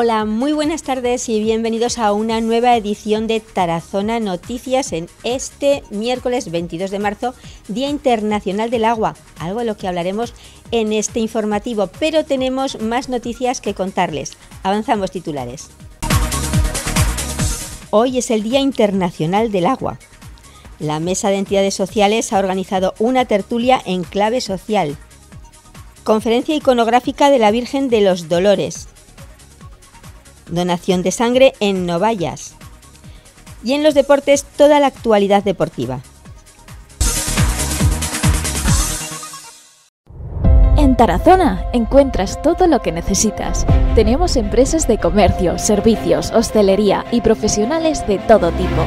Hola, muy buenas tardes y bienvenidos a una nueva edición de Tarazona Noticias en este miércoles 22 de marzo, Día Internacional del Agua, algo de lo que hablaremos en este informativo, pero tenemos más noticias que contarles. Avanzamos titulares. Hoy es el Día Internacional del Agua. La Mesa de Entidades Sociales ha organizado una tertulia en clave social. Conferencia iconográfica de la Virgen de los Dolores donación de sangre en Novallas. Y en los deportes, toda la actualidad deportiva. En Tarazona encuentras todo lo que necesitas. Tenemos empresas de comercio, servicios, hostelería y profesionales de todo tipo.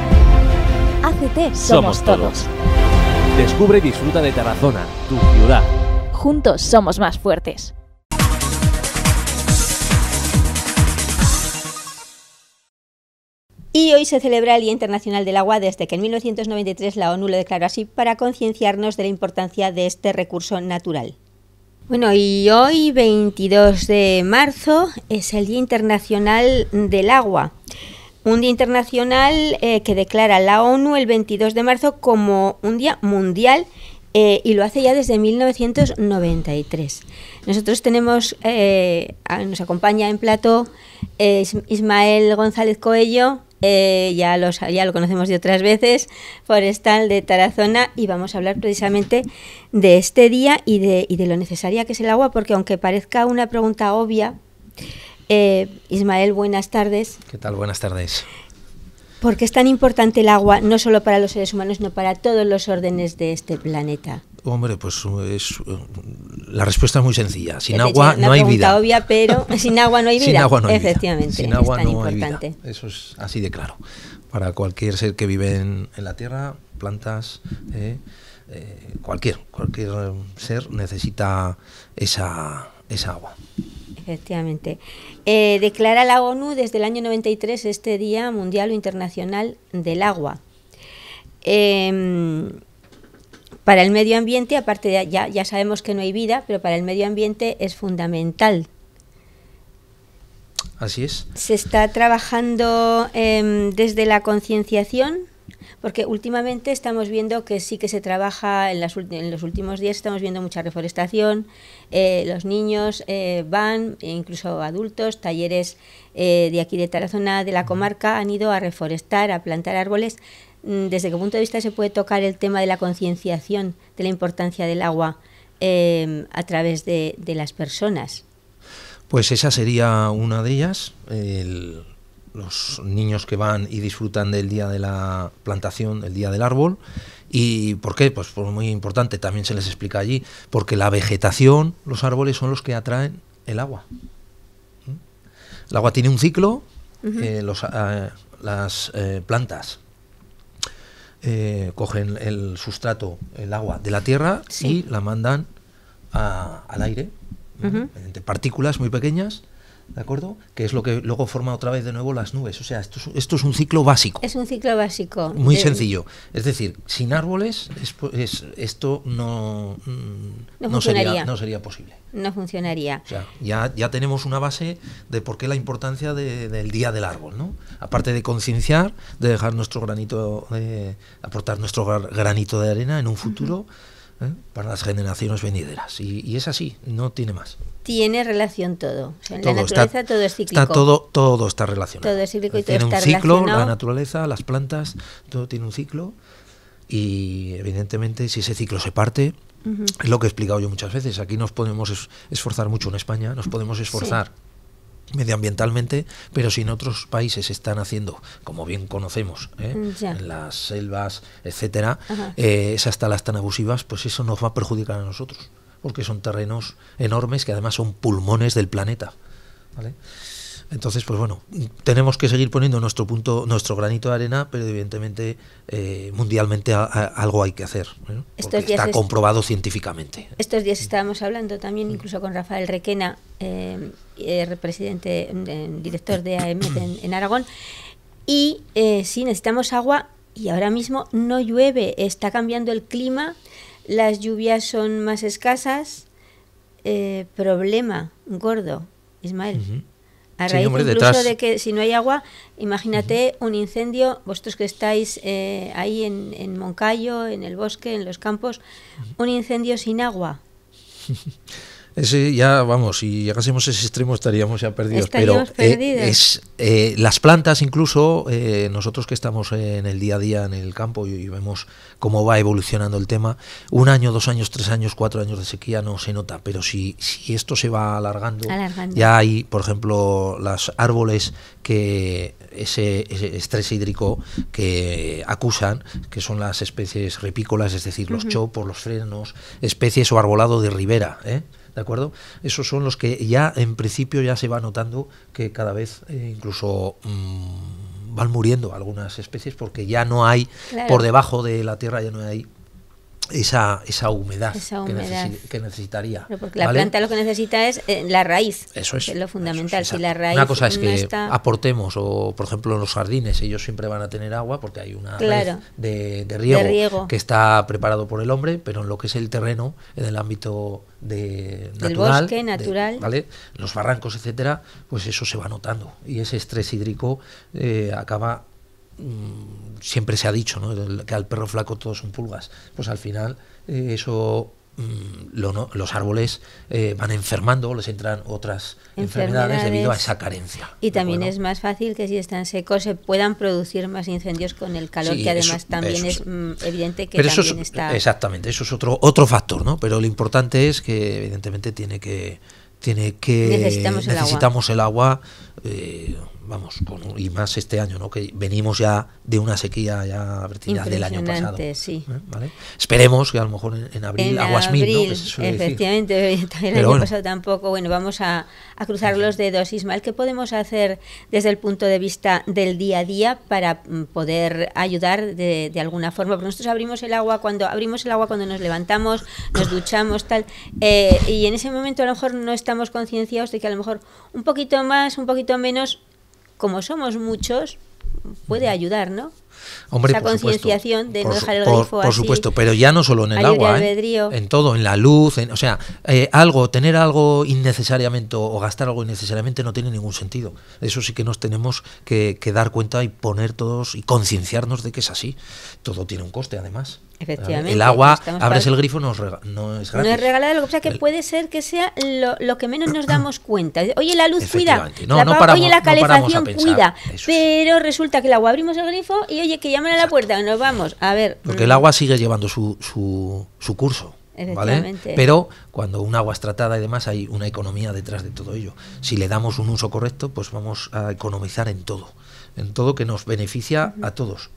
ACT somos, somos todos. Descubre y disfruta de Tarazona, tu ciudad. Juntos somos más fuertes. Y hoy se celebra el Día Internacional del Agua desde que en 1993 la ONU lo declaró así para concienciarnos de la importancia de este recurso natural. Bueno, y hoy 22 de marzo es el Día Internacional del Agua. Un día internacional eh, que declara la ONU el 22 de marzo como un día mundial eh, y lo hace ya desde 1993. Nosotros tenemos, eh, nos acompaña en plato Ismael González Coello, eh, ya, lo conocemos de otras veces, Forestal de Tarazona, y vamos a hablar precisamente de este día y de, lo necesaria que es el agua, porque aunque parezca una pregunta obvia, eh, Ismael, buenas tardes. ¿Qué tal? Buenas tardes. ¿Por qué es tan importante el agua, no solo para los seres humanos, sino para todos los órdenes de este planeta? Hombre, pues eh, es, eh, la respuesta es muy sencilla. Sin agua no hay vida. Obvia, pero sin agua no hay vida. Sin agua no hay Efectivamente. Sin agua no hay vida. Eso es así de claro. Para cualquier ser que vive en, la tierra, plantas, eh, cualquier, cualquier ser necesita esa, agua. Efectivamente. declara la ONU desde el año 93 este Día Mundial o Internacional del Agua. Eh, para el medio ambiente, aparte de ya, ya sabemos que no hay vida, pero para el medio ambiente es fundamental. Así es. Se está trabajando em, desde la concienciación, porque últimamente estamos viendo que sí que se trabaja, en, las en los últimos días estamos viendo mucha reforestación, eh, los niños eh, van, e incluso adultos, talleres eh, de aquí de Tarazona, de la comarca, han ido a reforestar, a plantar árboles Mm, desde qué punto de vista se puede tocar el tema de la concienciación de la importancia del agua em, a través de, las personas. Pues esa sería una de ellas. los niños que van y disfrutan del día de la plantación, el día del árbol. ¿Y por qué? Pues por pues muy importante, también se les explica allí, porque la vegetación, los árboles son los que atraen el agua. ¿Mm? El agua tiene un ciclo, eh, las eh, plantas eh, cogen el sustrato, el agua de la tierra y la mandan al aire, de partículas muy pequeñas ¿de acuerdo? Que es lo que luego forma otra vez de nuevo las nubes. O sea, esto es, esto es un ciclo básico. Es un ciclo básico. Muy sencillo. Es decir, sin árboles esto no, no, sería, no, sería, posible. No funcionaría. ya, ya tenemos una base de por qué la importancia del Día del Árbol, ¿no? Aparte de concienciar, de dejar nuestro granito, de aportar nuestro granito de arena en un futuro. ¿eh? para las generaciones venideras. Y, es así, no tiene más. Tiene relación todo. en la naturaleza todo es cíclico. todo, está relacionado. Todo es cíclico y todo tiene un ciclo, la naturaleza, las plantas, todo tiene un ciclo. Y evidentemente, si ese ciclo se parte, es lo que he explicado yo muchas veces. Aquí nos podemos esforzar mucho en España, nos podemos esforzar medioambientalmente, pero si en otros países están haciendo, como bien conocemos, ¿eh? mm, en las selvas, etcétera, eh, esas talas tan abusivas, pues eso nos va a perjudicar a nosotros, porque son terrenos enormes que además son pulmones del planeta. ¿vale? Entonces, pues bueno, tenemos que seguir poniendo nuestro punto, nuestro granito de arena, pero evidentemente eh, mundialmente algo hay que hacer. ¿no? ¿eh? está comprobado científicamente. Estos días estábamos hablando también, incluso con Rafael Requena, eh, eh presidente, director de AEMET en, Aragón, y sí necesitamos agua y ahora mismo no llueve, está cambiando el clima, las lluvias son más escasas, problema gordo, Ismael. A raíz incluso de que si no hay agua, imagínate un incendio, vosotros que estáis eh, ahí en, Moncayo, en el bosque, en los campos, un incendio sin agua. Ese ya, vamos, si llegásemos a ese extremo estaríamos ya perdidos. pero eh, es, eh, las plantas, incluso eh, nosotros que estamos en el día a día en el campo y, vemos cómo va evolucionando el tema, un año, dos años, tres años, cuatro años de sequía no se nota, pero si, si esto se va alargando, ya hay, por ejemplo, los árboles que ese, estrés hídrico que acusan, que son las especies repícolas, es decir, los chopos, los frenos, especies o arbolado de ribera, ¿de acuerdo? Esos son los que ya en principio ya se va notando que cada vez eh, incluso mm, van muriendo algunas especies porque ya no hay, por debajo de la tierra ya no hay esa, humedad, Que, necesitaría. la planta lo que necesita es eh, la raíz. Eso es. es lo fundamental. si la raíz una cosa es que aportemos, o por ejemplo en los jardines, ellos siempre van a tener agua porque hay una de, de, riego que está preparado por el hombre, pero en lo que es el terreno, en el ámbito de natural, bosque natural, ¿vale? los barrancos, etcétera, pues eso se va notando y ese estrés hídrico eh, acaba mm, siempre se ha dicho que al perro flaco todos son pulgas. Pues al final eh, eso mm, los árboles eh, van enfermando, les entran otras enfermedades, debido a esa carencia. Y también es más fácil que si están secos se puedan producir más incendios con el calor, que además también es mm, evidente que pero también eso está... Exactamente, eso es otro, otro factor, ¿no? Pero lo importante es que evidentemente tiene que... Tiene que necesitamos el agua, el eh, vamos, y más este año, ¿no? que venimos ya de una sequía ya vertida del año pasado. ¿Eh? Esperemos que a lo mejor en, abril, aguas mil, ¿no? efectivamente, también el año pasado tampoco. Bueno, vamos a, cruzar los dedos. Ismael, ¿qué podemos hacer desde el punto de vista del día a día para mm, poder ayudar de, alguna forma? Porque nosotros abrimos el agua cuando abrimos el agua cuando nos levantamos, nos duchamos, tal, eh, y en ese momento a lo mejor no estamos concienciados de que a lo mejor un poquito más, un poquito menos como somos muchos, puede ayudar, ¿no? Hombre, Esa concienciación de no dejar el grifo por, por supuesto, pero ya no solo en el agua, ¿eh? en todo, en la luz, o sea, eh, algo, tener algo innecesariamente o gastar algo innecesariamente no tiene ningún sentido. Eso sí que nos tenemos que, dar cuenta y poner todos y concienciarnos de que es así. Todo tiene un coste, además. Efectivamente. El agua, abres el grifo, no, es regalado. No es, no es regalado, o sea que puede ser que sea lo, que menos nos damos cuenta. Oye, la luz cuida, no, la oye, la calefacción cuida, pero resulta que el agua abrimos el grifo y oye, que llamen a la puerta, nos vamos. A ver. Porque mm. el agua sigue llevando su, su, curso. ¿Vale? Pero cuando un agua es tratada y demás hay una economía detrás de todo ello. Si le damos un uso correcto, pues vamos a economizar en todo, en todo que nos beneficia a todos.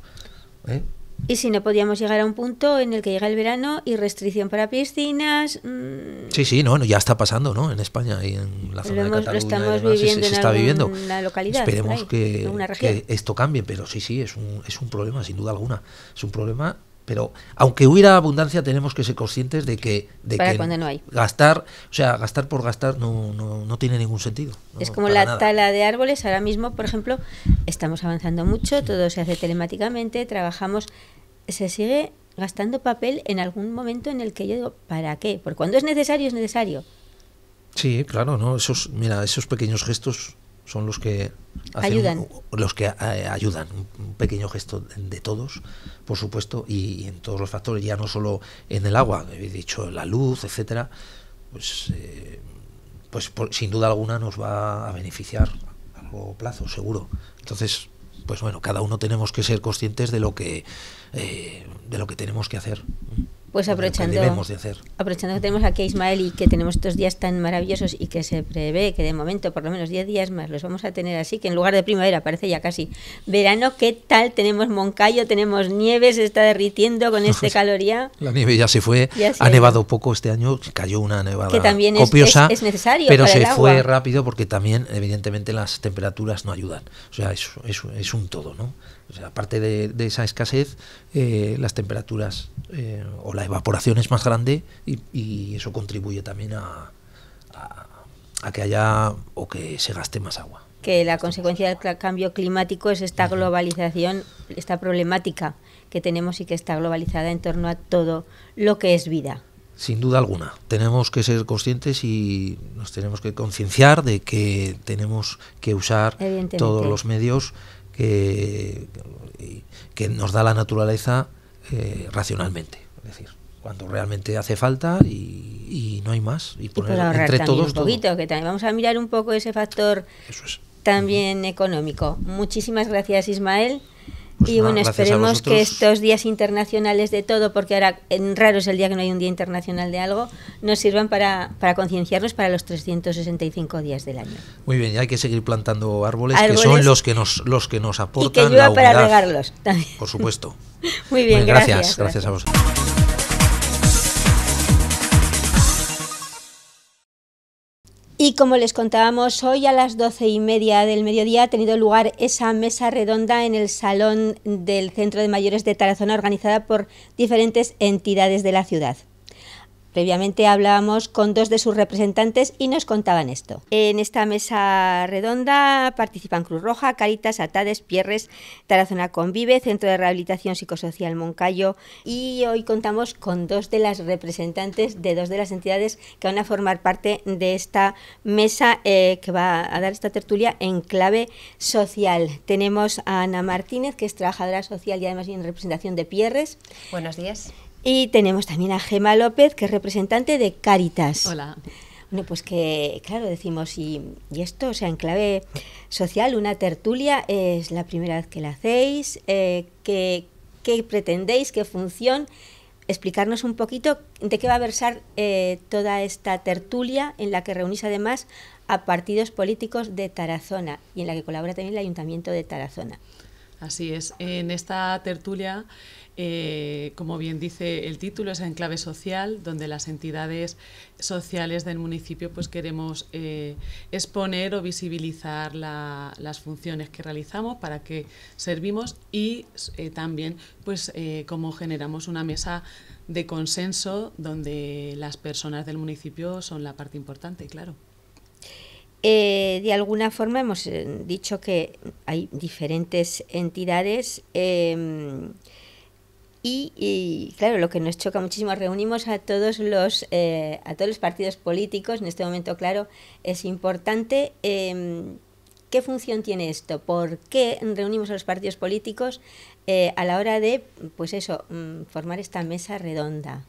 ¿eh? Y si no podíamos llegar a un punto en el que llega el verano y restricción para piscinas. Mm, sí, sí, no, ya está pasando, ¿no? En España y en la zona de Cataluña. estamos viviendo se, en está viviendo. La localidad. Esperemos que, que, esto cambie, pero sí, sí, es un, es un problema, sin duda alguna. Es un problema pero aunque hubiera abundancia tenemos que ser conscientes de que, de gastar, o sea, gastar por gastar no, no, tiene ningún sentido. Es como la tala de árboles, ahora mismo, por ejemplo, estamos avanzando mucho, todo se hace telemáticamente, trabajamos, se sigue gastando papel en algún momento en el que yo digo, ¿para qué? por cuando es necesario, es necesario. Sí, claro, ¿no? Esos, mira, esos pequeños gestos son los que ayudan. los que eh, ayudan, un pequeño gesto de todos, por supuesto, y, en todos los factores, ya no solo en el agua, he dicho la luz, etcétera, pues eh, pues sin duda alguna nos va a beneficiar a largo plazo, seguro. Entonces, pues bueno, cada uno tenemos que ser conscientes de lo que eh, de lo que tenemos que hacer. Pues aprovechando, aprovechando que tenemos aquí a Ismael y que tenemos estos días tan maravillosos y que se prevé que de momento por lo menos 10 días más los vamos a tener así, que en lugar de primavera parece ya casi verano, ¿qué tal? Tenemos Moncayo, tenemos nieve, se está derritiendo con este pues, caloría? La nieve ya se fue, ha nevado poco este año, cayó una nevada también copiosa, es, necesario pero se fue rápido porque también evidentemente las temperaturas no ayudan. O sea, es, es un todo, ¿no? aparte de, esa escasez, eh, las temperaturas eh, o la evaporación es más grande y, eso contribuye también a, a, que haya o que se gaste más agua. Que la consecuencia del cambio climático es esta globalización, esta problemática que tenemos y que está globalizada en torno a todo lo que es vida. Sin duda alguna, tenemos que ser conscientes y nos tenemos que concienciar de que tenemos que usar todos los medios que, nos da la naturaleza eh, racionalmente. Es decir, cuando realmente hace falta y, no hay más. Y, por entre todos. Un poquito, que vamos a mirar un poco ese factor también económico. Muchísimas gracias, Ismael. Pues y bueno, esperemos que estos días internacionales de todo, porque ahora raro es el día que no hay un día internacional de algo, nos sirvan para, para concienciarnos para los 365 días del año. Muy bien, y hay que seguir plantando árboles, que son los que nos los que nos aportan y que llueva para regarlos también. Por supuesto. Muy bien, gracias, gracias, gracias a vosotros. Y como les contábamos hoy a las doce y media del mediodía ha tenido lugar esa mesa redonda en el salón del Centro de Mayores de Tarazona organizada por diferentes entidades de la ciudad. Previamente hablábamos con dos de sus representantes y nos contaban esto. En esta mesa redonda participan Cruz Roja, Caritas, Atades, Pierres, Tarazona Convive, Centro de Rehabilitación Psicosocial Moncayo y hoy contamos con dos de las representantes de dos de las entidades que van a formar parte de esta mesa eh, que va a dar esta tertulia en clave social. Tenemos a Ana Martínez, que es trabajadora social y además en representación de Pierres. Buenos días. Y tenemos también a Gema López, que es representante de Caritas. Hola. Bueno, pues que, claro, decimos, y, esto, o sea, en clave social, una tertulia, es la primera vez que la hacéis, eh, ¿qué, pretendéis, qué función? Explicarnos un poquito de qué va a versar eh, toda esta tertulia en la que reunís además a partidos políticos de Tarazona y en la que colabora también el Ayuntamiento de Tarazona. Así es. En esta tertulia, eh, como bien dice el título, es enclave social, donde las entidades sociales del municipio pues queremos eh, exponer o visibilizar las funciones que realizamos, para qué servimos y eh, también pues cómo generamos una mesa de consenso donde las personas del municipio son la parte importante, claro. Eh, de alguna forma hemos eh, dicho que hay diferentes entidades em, y, claro, lo que nos choca muchísimo, reunimos a todos los, eh, a todos los partidos políticos, en este momento, claro, es importante em, ¿Qué función tiene esto? ¿Por qué reunimos a los partidos políticos a la hora de, pues eso, mm, formar esta mesa redonda?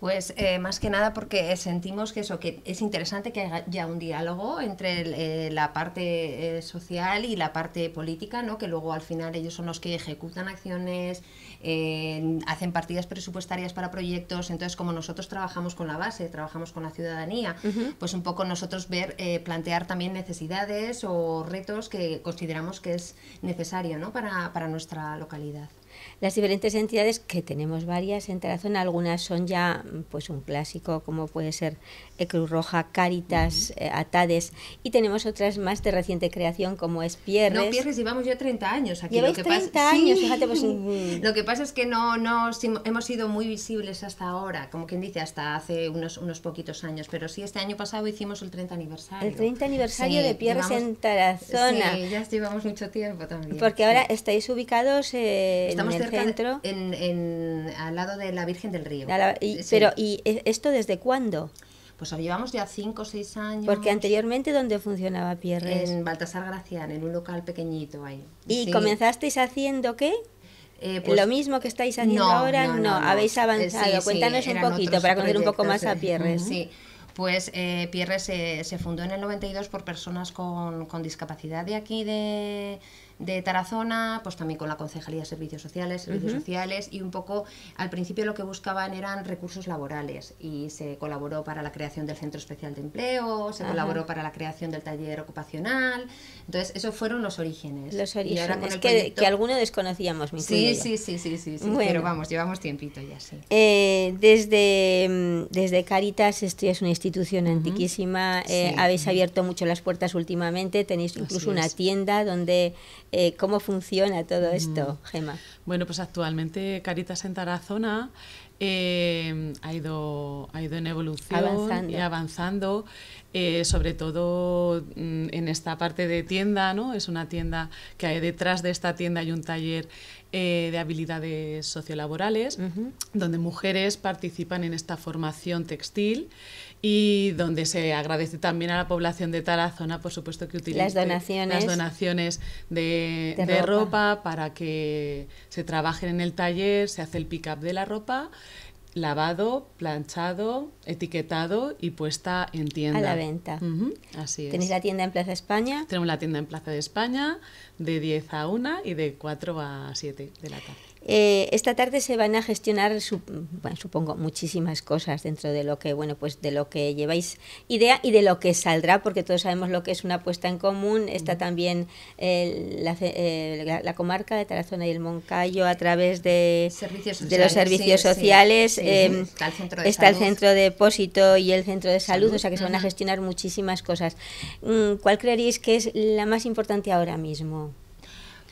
Pues eh, más que nada porque sentimos que eso, que es interesante que haya un diálogo entre eh, la parte eh, social y la parte política, ¿no? que luego al final ellos son los que ejecutan acciones, hacen partidas presupuestarias para proyectos, entonces como nosotros trabajamos con la base, trabajamos con la ciudadanía, pues un poco nosotros ver, plantear también necesidades o retos que consideramos que es necesario ¿no? para, para nuestra localidad. Las diferentes entidades, que tenemos varias en Tarazona, algunas son ya pues un clásico, como puede ser Cruz Roja, Cáritas, eh, Atades, y tenemos otras más de reciente creación, como es Pierres. No, Pierres llevamos ya 30 años aquí. lo que pasa... es que no, no hemos sido muy visibles hasta ahora, como quien dice, hasta hace unos, unos poquitos años, pero sí, este año pasado hicimos el 30 aniversario. El 30 aniversario de Pierres en Tarazona. Sí, ya llevamos mucho tiempo también. Porque ahora estáis ubicados... Eh, estamos en el centro. al lado de la Virgen del Río. y, e-, esto desde cuándo? Pues llevamos ya 5 o 6 años. Porque anteriormente, ¿dónde funcionaba Pierre? En Baltasar Gracián, en un local pequeñito ahí. ¿Y comenzasteis haciendo qué? Eh, pues lo mismo que estáis haciendo ahora, no, habéis eh, avanzado. Cuéntanos un poquito para conocer un poco más a eh, Pierre. Sí, pues Pierre se, fundó en el 92 por personas con, con discapacidad de aquí de de Tarazona, pues también con la Concejalía de Servicios Sociales, Servicios Sociales y un poco al principio lo que buscaban eran recursos laborales y se colaboró para la creación del Centro Especial de Empleo, se colaboró para la creación del taller ocupacional. Entonces, esos fueron los orígenes. Los orígenes, y que, algunos desconocíamos. sí, sí, sí, sí, sí, bueno. pero vamos, llevamos tiempito ya, sé. Eh, desde, mm, desde Caritas, esto ya es una institución antiquísima, eh, habéis abierto mucho las puertas últimamente, tenéis incluso una tienda donde eh, cómo funciona todo mm. esto, Gema. Bueno, pues actualmente Caritas en Tarazona eh, ha, ido, ha ido en evolución y avanzando, eh, sobre todo mm, en esta parte de tienda, ¿no? Es una tienda que hay detrás de esta tienda hay un taller eh, de habilidades sociolaborales, donde mujeres participan en esta formación textil y donde se agradece también a la población de Tarazona, por supuesto, que utilice las donaciones, las donaciones de, ropa. para que se trabajen en el taller, se hace el pick-up de la ropa lavado, planchado, etiquetado y puesta en tienda. A la venta. así es. ¿Tenéis la tienda en Plaza España? Tenemos la tienda en Plaza de España de 10 a 1 y de 4 a 7 de la tarde. Eh, esta tarde se van a gestionar, supongo, muchísimas cosas dentro de lo que, bueno, pues de lo que lleváis idea y de lo que saldrá, porque todos sabemos lo que es una apuesta en común. Está también la, comarca de Tarazona y el Moncayo a través de, los servicios sociales. Em, está, el centro, de depósito y el centro de salud, salud. o sea que se van a gestionar muchísimas cosas. Mm, ¿Cuál creeríais que es la más importante ahora mismo?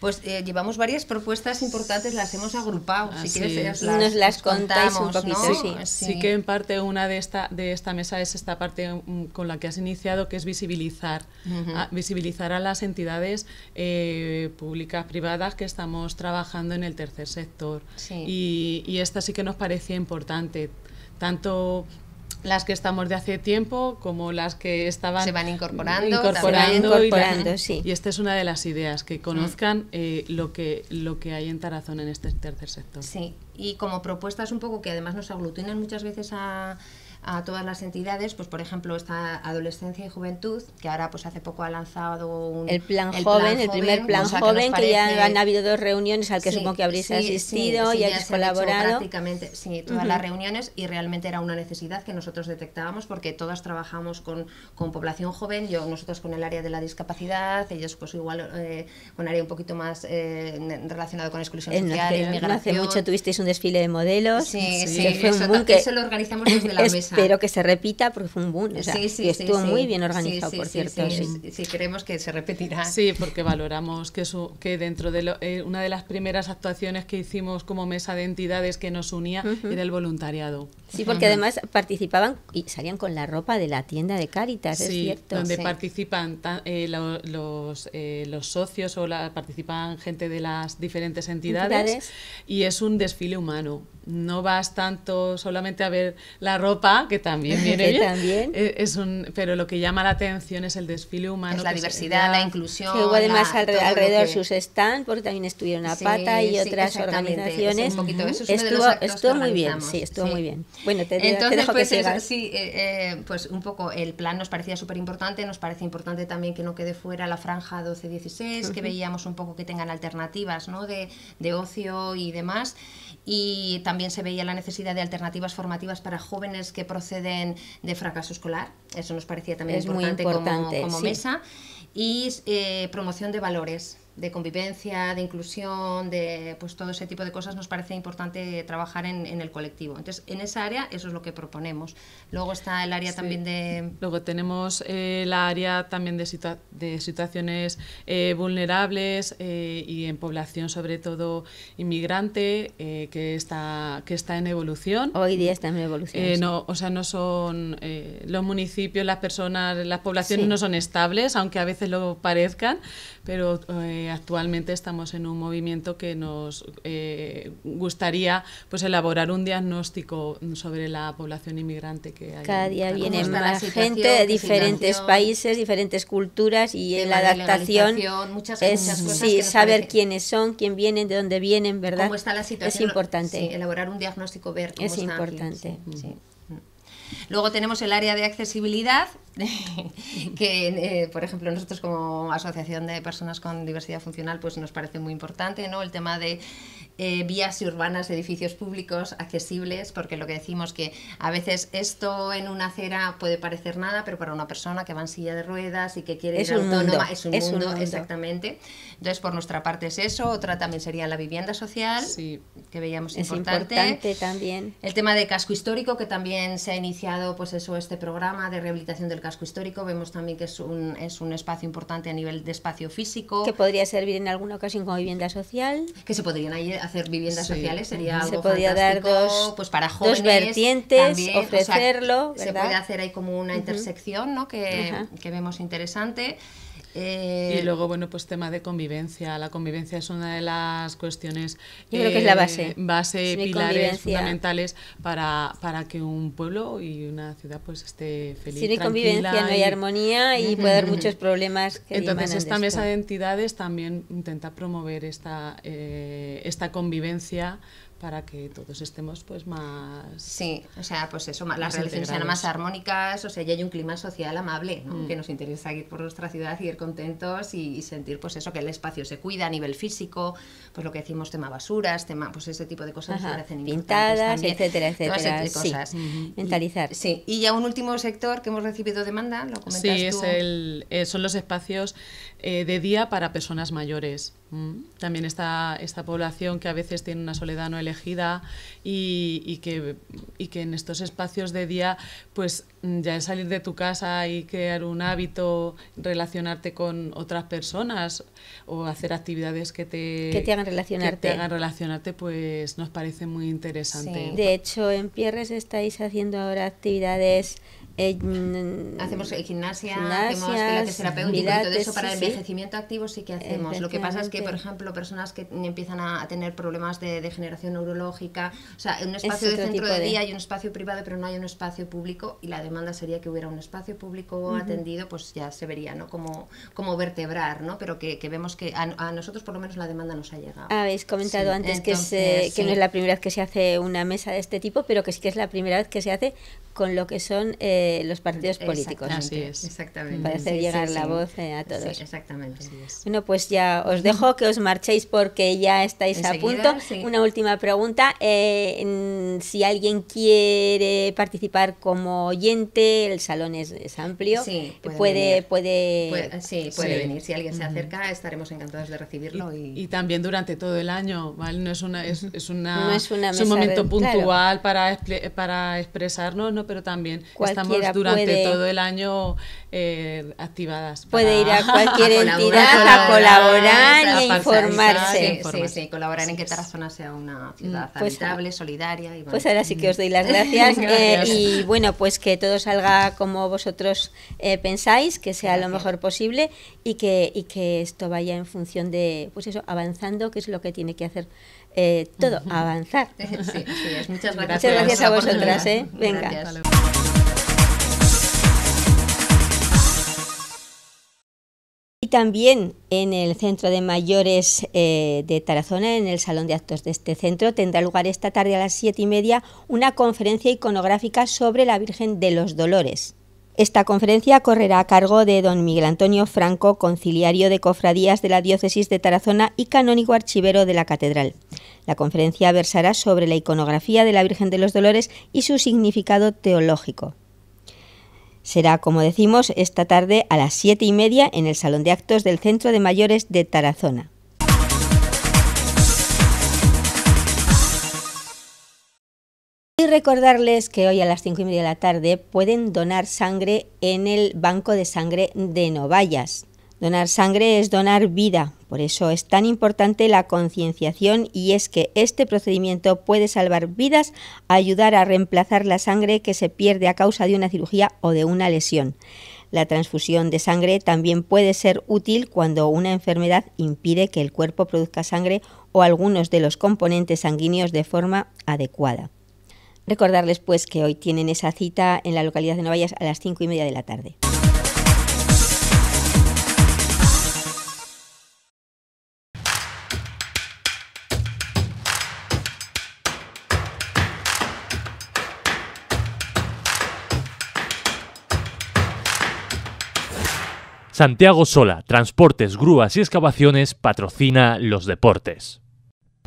Pues eh, llevamos varias propuestas importantes, las hemos agrupado. si quieres, las, nos las contamos, un poquito. Sí. sí. que en parte una de esta, de esta mesa es esta parte mm, con la que has iniciado, que es visibilizar, a, visibilizar a las entidades eh, públicas, privadas que estamos trabajando en el tercer sector. Y, y esta sí que nos parecía importante, tanto las que estamos de hace tiempo como las que estaban se van incorporando, incorporando, incorporando y, sí. y, esta es una de las ideas que conozcan mm. eh, lo que lo que hay en Tarazón en este tercer sector sí y como propuestas un poco que además nos aglutinan muchas veces a a todas las entidades, pues por ejemplo esta adolescencia y juventud, que ahora pues hace poco ha lanzado un, el plan joven, el primer plan joven, que, ya han habido dos reuniones al que supongo que habréis asistido y habéis colaborado. Prácticamente, sí, todas las reuniones y realmente era una necesidad que nosotros detectábamos porque todas trabajamos con, con población joven, yo nosotros con el área de la discapacidad, ellos pues igual eh, un área un poquito más eh, relacionado con exclusión eh, social, y hace, mucho tuvisteis un desfile de modelos. Sí, que... eso lo organizamos desde la mesa pero que se repita porque fue un boom. O sí, estuvo muy bien organizado, por cierto. Sí, queremos que se repetirá. Sí, porque valoramos que, eso, que dentro de eh, una de las primeras actuaciones que hicimos como mesa de entidades que nos unía era el voluntariado. Sí, porque además participaban y salían con la ropa de la tienda de Cáritas, es cierto. Donde participan eh, los, eh, los socios o la, participan gente de las diferentes entidades. y es un desfile humano no vas tanto solamente a ver la ropa, que también viene bien. también. Eh, es un, pero lo que llama la atención es el desfile humano. Es la diversidad, la, inclusión. Que hubo además alrededor de sus stands, porque también estuvieron a pata y otras organizaciones. estuvo, muy bien, sí, estuvo muy bien. Bueno, te, Entonces, pues, que sí, eh, eh, pues un poco el plan nos parecía súper importante, nos parece importante también que no quede fuera la franja 12-16, que veíamos un poco que tengan alternativas ¿no? de, de ocio y demás. Y también también se veía la necesidad de alternativas formativas para jóvenes que proceden de fracaso escolar. Eso nos parecía también importante, muy importante, como, mesa. Y eh, promoción de valores de convivencia, de inclusión, de pues todo ese tipo de cosas nos parece importante trabajar en, el colectivo. Entonces, en esa área eso es lo que proponemos. Luego está el área también de... Luego tenemos el eh, área también de, de situaciones eh, vulnerables eh, y en población sobre todo inmigrante que, está, que está en evolución. Hoy día está en evolución. no, o sea, no son los municipios, las personas, las poblaciones no son estables, aunque a veces lo parezcan, pero actualmente estamos en un movimiento que nos eh, gustaría pues elaborar un diagnóstico sobre la población inmigrante que hay. Cada día viene más gente de diferentes países, diferentes culturas y en la adaptación muchas, es muchas sí, saber quiénes son, quién vienen, de dónde vienen, ¿verdad? está la situación. Es importante. elaborar un diagnóstico, ver cómo es importante. Luego tenemos el área de accesibilidad, que, eh, por ejemplo, nosotros como Asociación de Personas con Diversidad Funcional, pues nos parece muy importante, ¿no? El tema de eh, vías urbanas, edificios públicos accesibles, porque lo que decimos que a veces esto en una acera puede parecer nada, pero para una persona que va en silla de ruedas y que quiere es autónoma mundo. es, un, mundo, exactamente. Entonces, por nuestra parte es eso. Otra también sería la vivienda social, que veíamos es importante. también. El tema de casco histórico, que también se ha iniciado, pues eso, este programa de rehabilitación del casco histórico. Vemos también que es un, es un espacio importante a nivel de espacio físico. Que podría servir en alguna ocasión como vivienda social. Que se podrían hacer viviendas sociales, sería se algo podía fantástico, dar dos, pues para jóvenes. vertientes, también, ofrecerlo. se puede hacer ahí como una intersección ¿no? que, que vemos interesante y eh, luego, bueno, pues tema de convivencia. La convivencia es una de las cuestiones. creo que es la base. Eh, base, pilares fundamentales para, que un pueblo y una ciudad pues esté feliz. Sin convivencia no hay armonía y puede haber muchos problemas. Que Entonces, esta de mesa de entidades también intenta promover esta, eh, esta convivencia para que todos estemos pues más sí o sea pues eso las relaciones sean más armónicas o sea ya hay un clima social amable ¿no? Mm. que nos interesa ir por nuestra ciudad y ir contentos y, sentir pues eso que el espacio se cuida a nivel físico pues lo que decimos tema basuras tema pues ese tipo de cosas Ajá, que pintadas etcétera etcétera mentalizar y, sí y ya un último sector que hemos recibido demanda lo comentas sí tú? es eh, son los espacios eh, de día para personas mayores. Mm. También está esta población que a veces tiene una soledad no elegida y, y, que, y que en estos espacios de día, pues mm, ya es salir de tu casa y crear un hábito, relacionarte con otras personas o hacer actividades que te, hagan, relacionarte. relacionarte, pues nos parece muy interesante. De hecho, en Pierres estáis haciendo ahora actividades Hacemos eh, mm, hacemos gimnasia, hacemos pilates terapéutico y todo eso para el envejecimiento activo sí que hacemos. Lo que pasa es que, por ejemplo, personas que empiezan a, tener problemas de degeneración neurológica, o sea, un espacio de centro de, día y un espacio privado, pero no hay un espacio público y la demanda sería que hubiera un espacio público atendido, pues ya se vería, ¿no? Como, como vertebrar, ¿no? Pero que, vemos que a, nosotros por lo menos la demanda nos ha llegado. Habéis comentado antes que, es, no es la primera vez que se hace una mesa de este tipo, pero que sí que es la primera vez que se hace con lo que son... Eh, los partidos políticos. Así es. Exactamente. Para hacer llegar la voz eh, a todos. exactamente. Bueno, pues ya os dejo que os marchéis porque ya estáis a punto. Una última pregunta. Eh, si alguien quiere participar como oyente, el salón es, amplio. puede puede, eh, sí, puede venir. Si alguien se acerca, estaremos encantados de recibirlo. Y, también durante todo el año, No es una, es, una, es un momento puntual para, para expresarnos, ¿no? Pero también estamos durante todo el año eh, activadas. Puede ir a cualquier entidad a colaborar, y informarse. colaborar en que Tarazona sea una mm, ciudad pues habitable, solidaria. Y Pues ahora sí que os doy las gracias. Eh, y bueno, pues que todo salga como vosotros eh, pensáis, que sea lo mejor posible y que, y que esto vaya en función de, pues eso, avanzando, que es lo que tiene que hacer. todo, avanzar. muchas gracias. Muchas gracias a vosotras. Venga. también en el Centro de Mayores eh, de Tarazona, en el Salón de Actos de este centro, tendrá lugar esta tarde a las siete y media una conferencia iconográfica sobre la Virgen de los Dolores. Esta conferencia correrá a cargo de don Miguel Antonio Franco, conciliario de cofradías de la diócesis de Tarazona y canónigo archivero de la catedral. La conferencia versará sobre la iconografía de la Virgen de los Dolores y su significado teológico. Será, como decimos, esta tarde a las siete y media en el Salón de Actos del Centro de Mayores de Tarazona. Y recordarles que hoy a las 5 y media de la tarde pueden donar sangre en el Banco de Sangre de Novallas. Donar sangre es donar vida, por eso es tan importante la concienciación y es que este procedimiento puede salvar vidas, ayudar a reemplazar la sangre que se pierde a causa de una cirugía o de una lesión. La transfusión de sangre también puede ser útil cuando una enfermedad impide que el cuerpo produzca sangre o algunos de los componentes sanguíneos de forma adecuada. Recordarles pues que hoy tienen esa cita en la localidad de Novallas a las 5 y media de la tarde. Santiago Sola, Transportes, Grúas y Excavaciones patrocina los deportes.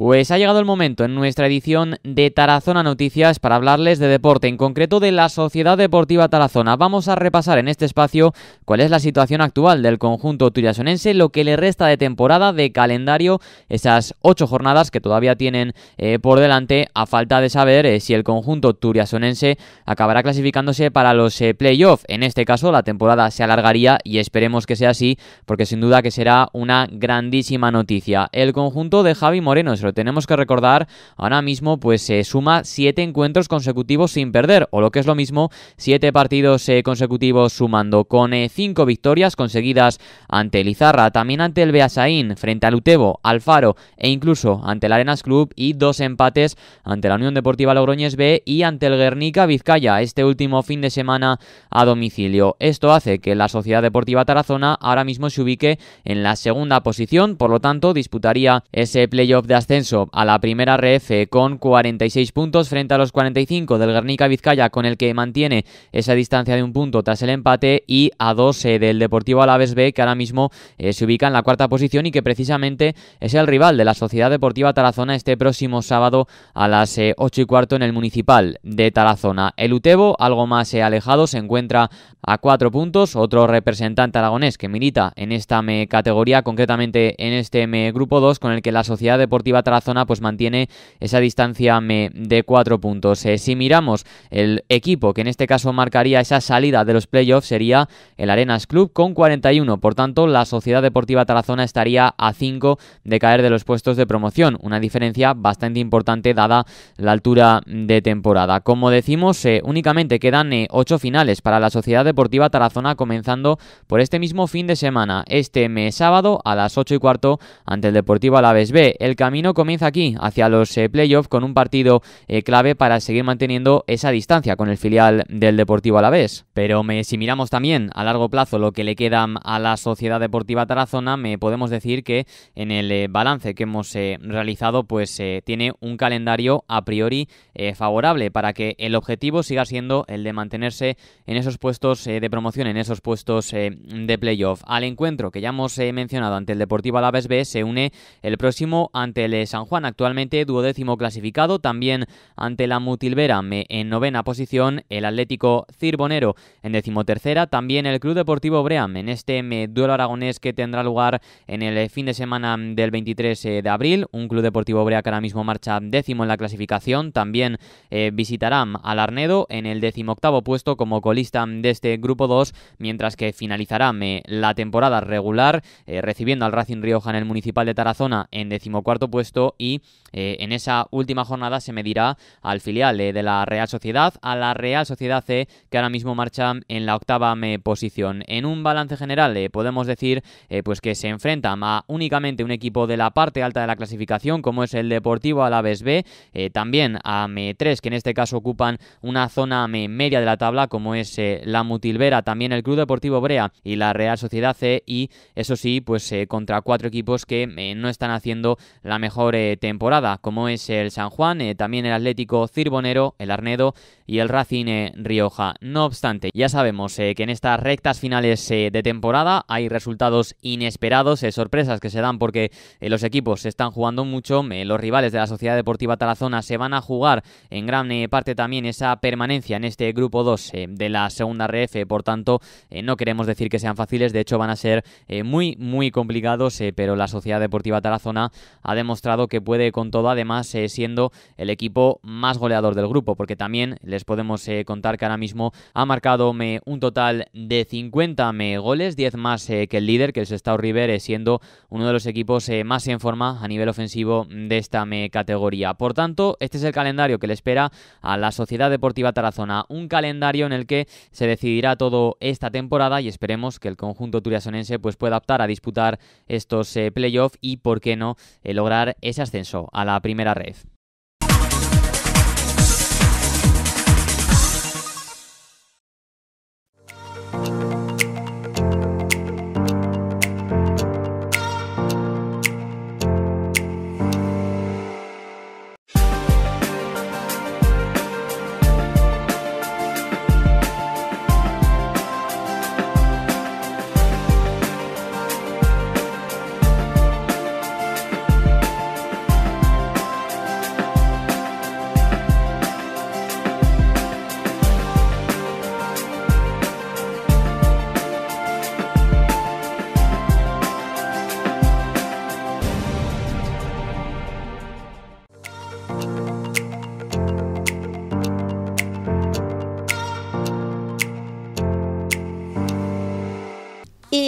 Pues ha llegado el momento en nuestra edición de Tarazona Noticias para hablarles de deporte, en concreto de la Sociedad Deportiva Tarazona. Vamos a repasar en este espacio cuál es la situación actual del conjunto turiasonense, lo que le resta de temporada, de calendario, esas ocho jornadas que todavía tienen eh, por delante, a falta de saber eh, si el conjunto turiasonense acabará clasificándose para los play eh, playoffs. En este caso, la temporada se alargaría y esperemos que sea así, porque sin duda que será una grandísima noticia. El conjunto de Javi Moreno tenemos que recordar, ahora mismo pues se suma siete encuentros consecutivos sin perder, o lo que es lo mismo, siete partidos eh, consecutivos sumando con eh, cinco victorias conseguidas ante Lizarra, también ante el Beasain, frente al Utebo, Alfaro e incluso ante el Arenas Club y dos empates ante la Unión Deportiva Logroñez B y ante el Guernica Vizcaya este último fin de semana a domicilio. Esto hace que la Sociedad Deportiva Tarazona ahora mismo se ubique en la segunda posición, por lo tanto disputaría ese playoff de ascenso a la primera RF con 46 puntos frente a los 45 del Guernica Vizcaya con el que mantiene esa distancia de un punto tras el empate y a 12 del Deportivo Alaves B que ahora mismo eh, se ubica en la cuarta posición y que precisamente es el rival de la Sociedad Deportiva Tarazona este próximo sábado a las 8 eh, y cuarto en el Municipal de Tarazona. El Utebo, algo más eh, alejado, se encuentra a 4 puntos. Otro representante aragonés que milita en esta categoría, concretamente en este grupo 2 con el que la Sociedad Deportiva Tarazona Tarazona zona pues mantiene esa distancia de cuatro puntos. Eh, si miramos el equipo que en este caso marcaría esa salida de los playoffs sería el Arenas Club con 41, por tanto la Sociedad Deportiva Tarazona estaría a 5 de caer de los puestos de promoción, una diferencia bastante importante dada la altura de temporada. Como decimos, eh, únicamente quedan eh, ocho finales para la Sociedad Deportiva Tarazona comenzando por este mismo fin de semana, este mes sábado a las 8 y cuarto ante el Deportivo Alaves B. El camino comienza aquí, hacia los eh, playoffs, con un partido eh, clave para seguir manteniendo esa distancia con el filial del Deportivo Alavés. Pero si miramos también a largo plazo lo que le queda a la Sociedad Deportiva Tarazona, me podemos decir que en el eh, balance que hemos realizado, pues tiene un calendario a priori favorable para que el objetivo siga siendo el de mantenerse en esos puestos de promoción, en esos puestos de playoff. Al encuentro que ya hemos mencionado ante el Deportivo Alavés B se une el próximo ante el San Juan, actualmente duodécimo clasificado, también ante la Mutilvera en novena posición, el Atlético Cirbonero en decimotercera, también el Club Deportivo Bream en este duelo aragonés que tendrá lugar en el fin de semana del 23 eh, de abril, un Club Deportivo Brea que ahora mismo marcha décimo en la clasificación, también eh, visitarán al Arnedo en el decimoctavo puesto como colista de este grupo 2, mientras que finalizará la temporada regular eh, recibiendo al Racing Rioja en el Municipal de Tarazona en decimocuarto puesto y eh, en esa última jornada se medirá al filial eh, de la Real Sociedad, a la Real Sociedad C, que ahora mismo marcha en la octava posición. En un balance general eh, podemos decir pues que se enfrentan a únicamente un equipo de la parte alta de la clasificación, como es el Deportivo Alaves B, también a M3, que en este caso ocupan una zona media de la tabla, como es la Mutilvera, también el Club Deportivo Brea y la Real Sociedad C, y eso sí, pues contra cuatro equipos que no están haciendo la mejor eh, temporada, como es el San Juan, eh, también el Atlético Cirbonero, el Arnedo y el Racing eh, Rioja. No obstante, ya sabemos que en estas rectas finales de temporada hay resultados inesperados, sorpresas que se dan porque los equipos se están jugando mucho, los rivales de la Sociedad Deportiva Tarazona se van a jugar en gran parte también esa permanencia en este grupo 2 de la segunda RF, por tanto, no queremos decir que sean fáciles, de hecho van a ser muy, muy complicados, pero la Sociedad Deportiva Tarazona ha demostrado que puede con todo, además eh, siendo el equipo más goleador del grupo, porque también les podemos eh, contar que ahora mismo ha marcado un total de 50 goles, 10 más eh, que el líder, que es estado River, siendo uno de los equipos más en forma a nivel ofensivo de esta categoría. Por tanto, este es el calendario que le espera a la Sociedad Deportiva Tarazona, un calendario en el que se decidirá todo esta temporada y esperemos que el conjunto turiasonense pues, pueda optar a disputar estos playoffs y, por qué no, lograr ese ascenso a la primera red.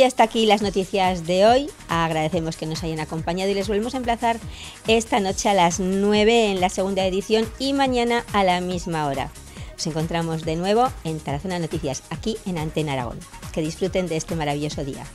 Y hasta aquí las noticias de hoy. Agradecemos que nos hayan acompañado y les volvemos a emplazar esta noche a las 9 en la segunda edición y mañana a la misma hora. Nos encontramos de nuevo en Tarazona Noticias, aquí en Antena Aragón. Que disfruten de este maravilloso día.